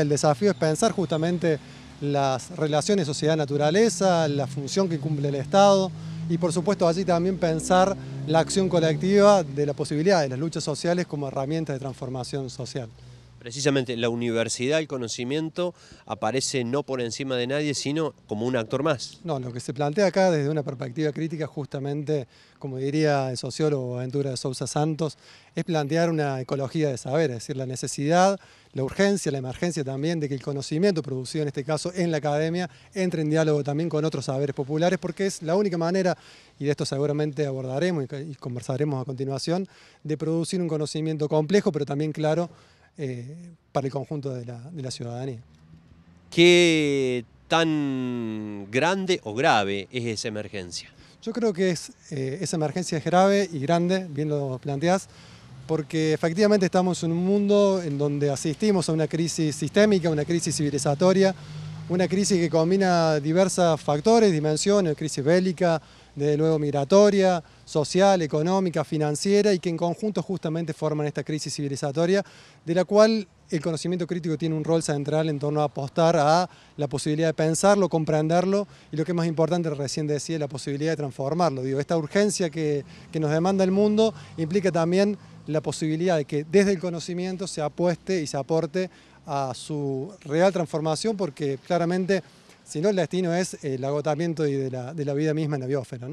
el desafío es pensar justamente las relaciones sociedad-naturaleza, la función que cumple el Estado y por supuesto allí también pensar la acción colectiva de la posibilidad de las luchas sociales como herramienta de transformación social. Precisamente la universidad, el conocimiento, aparece no por encima de nadie, sino como un actor más. No, lo que se plantea acá desde una perspectiva crítica, justamente, como diría el sociólogo Aventura de Sousa Santos, es plantear una ecología de saber, es decir, la necesidad, la urgencia, la emergencia también de que el conocimiento producido en este caso en la academia entre en diálogo también con otros saberes populares, porque es la única manera, y de esto seguramente abordaremos y conversaremos a continuación, de producir un conocimiento complejo, pero también claro eh, para el conjunto de la, de ciudadanía. ¿Qué tan grande o grave es esa emergencia? Yo creo que eh, esa emergencia es grave y grande, bien lo planteás, porque efectivamente estamos en un mundo en donde asistimos a una crisis sistémica, una crisis civilizatoria, una crisis que combina diversos factores, dimensiones, crisis bélica, de luego migratoria, social, económica, financiera y que en conjunto justamente forman esta crisis civilizatoria de la cual el conocimiento crítico tiene un rol central en torno a apostar a la posibilidad de pensarlo, comprenderlo y lo que es más importante, recién decía, la posibilidad de transformarlo. Digo, esta urgencia que, que nos demanda el mundo implica también la posibilidad de que desde el conocimiento se apueste y se aporte a su real transformación, porque claramente, si no, el destino es el agotamiento de la, de la vida misma en la biosfera.